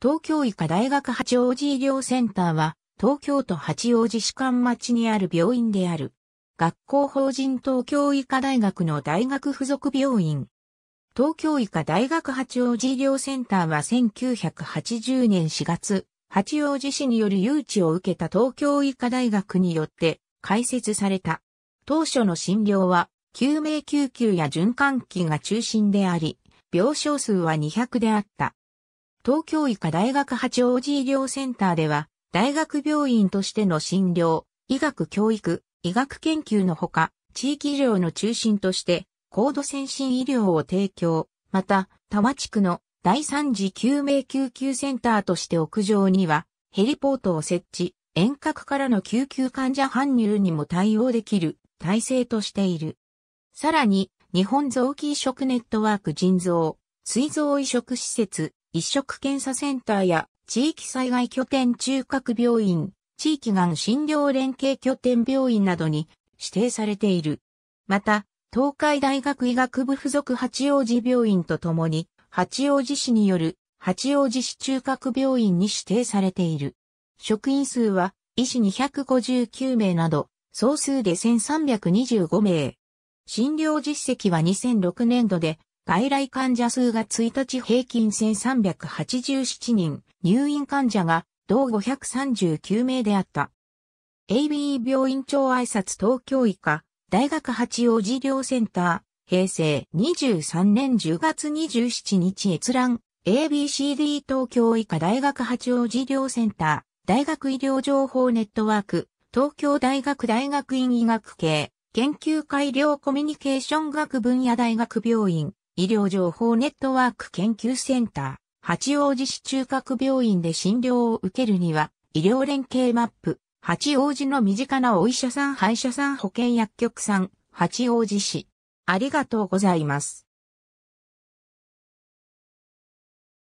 東京医科大学八王子医療センターは、東京都八王子市間町にある病院である。学校法人東京医科大学の大学附属病院。東京医科大学八王子医療センターは1980年4月、八王子市による誘致を受けた東京医科大学によって開設された。当初の診療は、救命救急や循環器が中心であり、病床数は200であった。東京医科大学八王子医療センターでは、大学病院としての診療、医学教育、医学研究のほか、地域医療の中心として、高度先進医療を提供、また、多摩地区の第3次救命救急センターとして屋上には、ヘリポートを設置、遠隔からの救急患者搬入にも対応できる体制としている。さらに、日本臓器移植ネットワーク腎臓、膵臓移植施設、一食検査センターや地域災害拠点中核病院、地域がん診療連携拠点病院などに指定されている。また、東海大学医学部附属八王子病院とともに、八王子市による八王子市中核病院に指定されている。職員数は医師259名など、総数で1325名。診療実績は2006年度で外来患者数が1日平均1387人、入院患者が同539名であった。AB 病院長挨拶東京医科、大学八王子療センター、平成23年10月27日閲覧、ABCD 東京医科大学八王子療センター、大学医療情報ネットワーク、東京大学大学院医学系、研究会医療コミュニケーション学分野大学病院、医療情報ネットワーク研究センター、八王子市中核病院で診療を受けるには、医療連携マップ、八王子の身近なお医者さん、歯医者さん、保健薬局さん、八王子市。ありがとうございます。